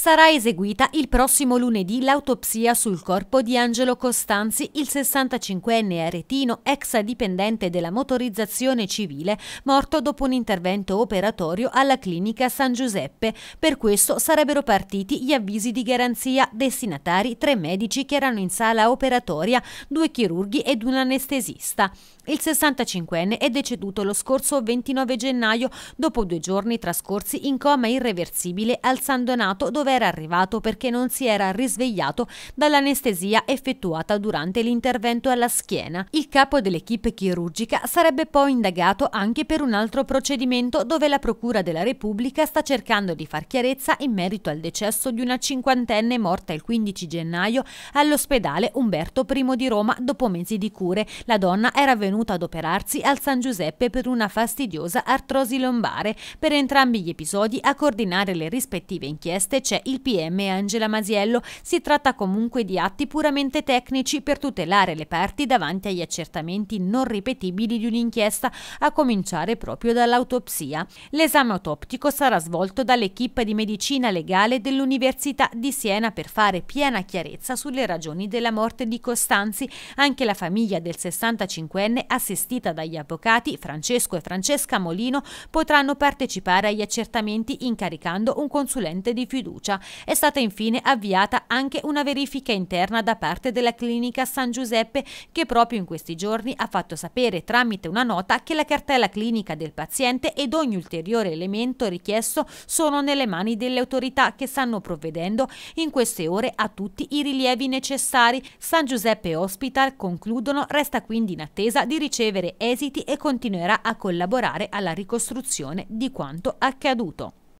Sarà eseguita il prossimo lunedì l'autopsia sul corpo di Angelo Costanzi, il 65enne aretino, ex dipendente della motorizzazione civile, morto dopo un intervento operatorio alla clinica San Giuseppe. Per questo sarebbero partiti gli avvisi di garanzia destinatari tre medici che erano in sala operatoria, due chirurghi ed un anestesista. Il 65enne è deceduto lo scorso 29 gennaio dopo due giorni trascorsi in coma irreversibile al San Donato dove dove era arrivato perché non si era risvegliato dall'anestesia effettuata durante l'intervento alla schiena. Il capo dell'equipe chirurgica sarebbe poi indagato anche per un altro procedimento dove la Procura della Repubblica sta cercando di far chiarezza in merito al decesso di una cinquantenne morta il 15 gennaio all'ospedale Umberto I di Roma dopo mesi di cure. La donna era venuta ad operarsi al San Giuseppe per una fastidiosa artrosi lombare. Per entrambi gli episodi a coordinare le rispettive inchieste c'è il PM Angela Masiello. Si tratta comunque di atti puramente tecnici per tutelare le parti davanti agli accertamenti non ripetibili di un'inchiesta, a cominciare proprio dall'autopsia. L'esame autoptico sarà svolto dall'equipe di medicina legale dell'Università di Siena per fare piena chiarezza sulle ragioni della morte di Costanzi. Anche la famiglia del 65enne, assistita dagli avvocati Francesco e Francesca Molino, potranno partecipare agli accertamenti incaricando un consulente di fiducia fiducia. È stata infine avviata anche una verifica interna da parte della clinica San Giuseppe che proprio in questi giorni ha fatto sapere tramite una nota che la cartella clinica del paziente ed ogni ulteriore elemento richiesto sono nelle mani delle autorità che stanno provvedendo in queste ore a tutti i rilievi necessari. San Giuseppe Hospital, concludono, resta quindi in attesa di ricevere esiti e continuerà a collaborare alla ricostruzione di quanto accaduto.